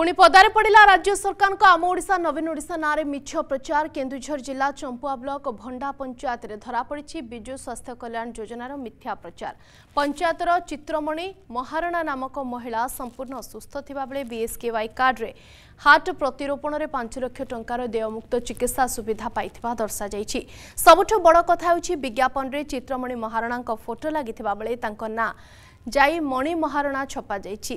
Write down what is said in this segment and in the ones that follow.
ପୁଣି ପଦାରେ ପଡ଼ିଲା ରାଜ୍ୟ ସରକାରଙ୍କ ଆମ ଓଡ଼ିଶା ନବୀନ ଓଡ଼ିଶା ନାଁରେ ମିଛ ପ୍ରଚାର କେନ୍ଦୁଝର ଜିଲ୍ଲା ଚମ୍ପୁଆ ବ୍ଲକ ଭଣ୍ଡା ପଞ୍ଚାୟତରେ ଧରାପଡ଼ିଛି ବିଜୁ ସ୍ୱାସ୍ଥ୍ୟ କଲ୍ୟାଣ ଯୋଜନାର ମିଥ୍ୟା ପ୍ରଚାର ପଞ୍ଚାୟତର ଚିତ୍ରମଣି ମହାରଣା ନାମକ ମହିଳା ସମ୍ପୂର୍ଣ୍ଣ ସୁସ୍ଥ ଥିବାବେଳେ ବିଏସ୍କେୱାଇ କାର୍ଡରେ ହାର୍ଟ ପ୍ରତିରୋପଣରେ ପାଞ୍ଚ ଲକ୍ଷ ଟଙ୍କାର ଦେୟମୁକ୍ତ ଚିକିତ୍ସା ସୁବିଧା ପାଇଥିବା ଦର୍ଶାଯାଇଛି ସବୁଠୁ ବଡ଼ କଥା ହେଉଛି ବିଜ୍ଞାପନରେ ଚିତ୍ରମଣି ମହାରଣାଙ୍କ ଫଟୋ ଲାଗିଥିବାବେଳେ ତାଙ୍କ ନାଁ ଯାଇ ମଣି ମହାରଣା ଛପାଯାଇଛି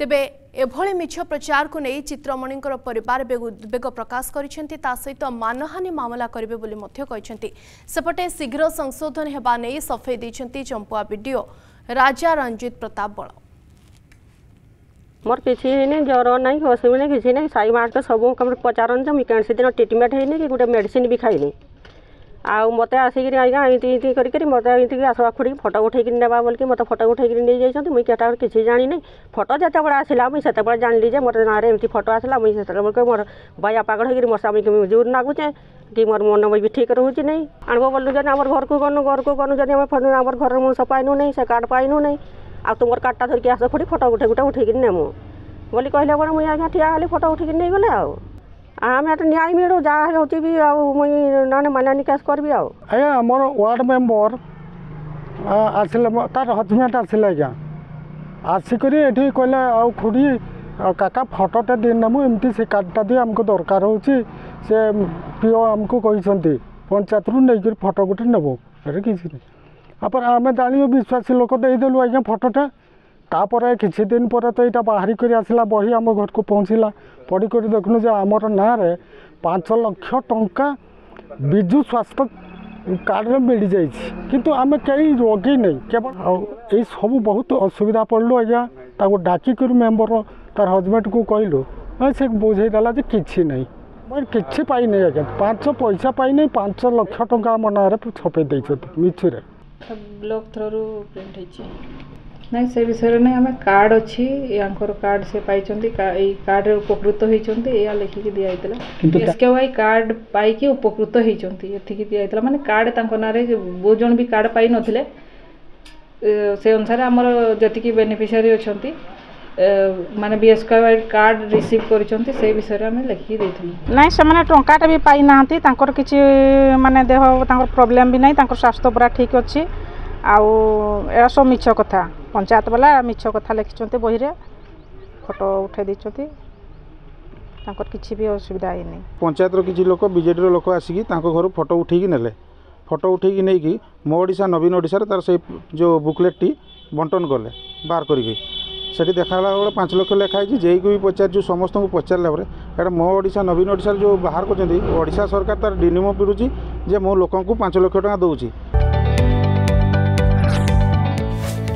ତେବେ ଏଭଳି ମିଛ ପ୍ରଚାରକୁ ନେଇ ଚିତ୍ରମଣିଙ୍କର ପରିବାର ଉଦ୍ବେଗ ପ୍ରକାଶ କରିଛନ୍ତି ତା ସହିତ ମାନହାନୀ ମାମଲା କରିବେ ବୋଲି ମଧ୍ୟ କହିଛନ୍ତି ସେପଟେ ଶୀଘ୍ର ସଂଶୋଧନ ହେବା ନେଇ ସଫେଇ ଦେଇଛନ୍ତି ଚମ୍ପୁଆ ବିଡିଓ ରାଜା ରଞ୍ଜିତ ପ୍ରତାପ ବଳ ମୋର କିଛି ହେଇନି ଜ୍ୱର ନାହିଁ ଅସୁବିଧା କିଛି ନାହିଁ ସାଇ ମାଆ ସବୁ ପଚାରନ୍ତି ମୁଁ କେଣସି ଦିନ ଟ୍ରିଟମେଣ୍ଟ ହେଇନି କି ଗୋଟେ ମେଡିସିନ ବି ଖାଇନି ଆଉ ମୋତେ ଆସିକିରି ଆଜ୍ଞା ଏମିତି ଏମିତି କରିକିରି ମୋତେ ଏମିତିକି ଆସ ଆଖୁଡ଼ିକି ଫଟୋ ଉଠେଇକିରି ନେବା ବୋଲିକି ମୋତେ ଫଟୋ ଉଠେଇକିରି ନେଇଯାଇଛନ୍ତି ମୁଇଁ କେଟା କିଛି ଜାଣିନି ଫଟୋ ଯେତେବେଳେ ଆସିଲା ମୁଇଁ ସେତେବେଳେ ଜାଣିଲି ଯେ ମୋର ନାଁରେ ଏମିତି ଫଟୋ ଆସିଲା ମୁଇଁ ସେତେବେଳେ ମୋର ବାୟା ପାଗଳ ହେଇକିରି ମୋ ସ୍ୱାମୀକି ଜୋର ନାଗୁଛେ କି ମୋର ମନ ବି ଠିକ୍ ରହୁଛି ନାହିଁ ଆଣିବ ବୋଲୁ ଯଦି ଆମର ଘରକୁ ଗନୁ ଘରକୁ ଗନୁ ଯଦି ଆମେ ଆମର ଘରର ମଣିଷ ପାଇନୁ ନାହିଁ ସେ କାର୍ଡ଼ ପାଇନୁ ନାହିଁ ଆଉ ତୁମର କାର୍ଡ଼ଟା ଧରିକି ଆସ ଖୋଲି ଫଟୋ ଗୋଟେ ଗୋଟେ ଉଠେଇକିରି ନେମୁ ବୋଲି କହିଲେ କ'ଣ ମୁଇଁ ଆଜ୍ଞା ଠିଆ ହେଲି ଫଟୋ ଉଠେଇକିରି ନେଇଗଲେ ଆଉ आम तो न्याय मिलो जहाँ होती भी आउ मुई नाने मना निकास करबी आउ आज्ञा आमर वार्ड मेम्बर আসলে তার হজবেন্ড আসলে আজ্ঞা আসিকি এটি কইলে আউ খুড়ি কাকা ফটোটা দিন নেমু এমতি সে কার্ডটা দিয়ে আমাকে দরকার হচ্ছে সে পিও আমাকে কইছন্তি পঞ্চায়েতরু নেইকি ফটো গোটে নেবু সেটা কিছু নেই আবার আমি জাঁয়ে বিশ্বাসী লোক দিয়ে দেলু আজ্ঞা ফটোটা তাপরে কিছু দিন পরে তো এটা বাহারি করে আসলা বহি আম ঘরকু পৌঁছিলা পড়িকি দেখুন যে আমার নাঁরে পাঁচ লক্ষ টঙ্কা বিজু স্বাস্থ্য কার্ডরে মিলি যাই কিন্তু আমি কেই রোগী নেই কেবল এই সব বহুত অসুবিধা পড়লু আজ্ঞা তাকে ডাকিকি মেম্বর তার হজবেন্ডকু কইলু সে বুঝাই দেলা যে কিছু নাই କିଛି ପାଇନି ଆଜ୍ଞା ପାଞ୍ଚ ପଇସା ପାଇନି ପାଞ୍ଚ ଲକ୍ଷ ଟଙ୍କା ଆମ ନାଁରେ ଛପେଇ ଦେଇଛନ୍ତି ମିଛୁରେ ବ୍ଲକ୍ ଥ୍ରୋରୁ ପ୍ରିଣ୍ଟ ହେଇଛି ନାଇଁ ସେ ବିଷୟରେ ନାଇଁ ଆମେ କାର୍ଡ଼ ଅଛି ୟାଙ୍କର କାର୍ଡ଼ ସେ ପାଇଛନ୍ତି ଏଇ କାର୍ଡ଼ରେ ଉପକୃତ ହେଇଛନ୍ତି ଏଇଆ ଲେଖିକି ଦିଆହେଇଥିଲା ଏସ୍ କେ ୱାଇ କାର୍ଡ଼ ପାଇକି ଉପକୃତ ହେଇଛନ୍ତି ଏତିକି ଦିଆହେଇଥିଲା ମାନେ କାର୍ଡ଼ ତାଙ୍କ ନାଁରେ ବହୁତ ଜଣ ବି କାର୍ଡ଼ ପାଇନଥିଲେ ସେ ଅନୁସାରେ ଆମର ଯେତିକି ବେନିଫିସିଆରୀ ଅଛନ୍ତି ମାନେ B S K Y card receive କରିଛନ୍ତି ସେଇ ବିଷୟରେ ଆମେ ଲେଖିକି ଦେଇଥିଲୁ ନାଇଁ ସେମାନେ ଟଙ୍କାଟା ବି ପାଇନାହାନ୍ତି ତାଙ୍କର କିଛି ମାନେ ଦେହ ତାଙ୍କର ପ୍ରୋବ୍ଲେମ୍ ବି ନାହିଁ ତାଙ୍କର ସ୍ୱାସ୍ଥ୍ୟ ପୁରା ଠିକ୍ ଅଛି ଆଉ ଏଇଟା ସବୁ ମିଛ କଥା পঞ্চায়েত ବାଲା ମିଛ କଥା ଲେଖିଛନ୍ତି ବହିରେ ଫଟୋ ଉଠାଇ ଦେଇଛନ୍ତି ତାଙ୍କର କିଛି ବି ଅସୁବିଧା ହେଇନି ପଞ୍ଚାୟତର କିଛି ଲୋକ ବିଜେଡ଼ିର ଲୋକ ଆସିକି ତାଙ୍କ ଘରୁ ଫଟୋ ଉଠାଇକି ନେଲେ ଫଟୋ ଉଠାଇକି ନେଇକି ମୋ ଓଡ଼ିଶା ନବୀନ ଓଡ଼ିଶାରେ ତାର ସେଇ ଯେଉଁ ବୁକଲେଟ୍ଟି ବଣ୍ଟନ କଲେ ବାହାର କରିକି ସେଠି ଦେଖାଗଲା ବେଳେ ପାଞ୍ଚ ଲକ୍ଷ ଲେଖା ହେଇଛି ଯେଇକୁ ବି ପଚାରିଛୁ ସମସ୍ତଙ୍କୁ ପଚାରିଲା ପରେ ଏଇଟା ମୋ ଓଡ଼ିଶା ନବୀନ ଓଡ଼ିଶାରେ ଯେଉଁ ବାହାର କରୁଛନ୍ତି ଓଡ଼ିଶା ସରକାର ତାର ଡିନିମ ପିରୁଛି ଯେ ମୁଁ ଲୋକଙ୍କୁ ପାଞ୍ଚ ଲକ୍ଷ ଟଙ୍କା ଦେଉଛି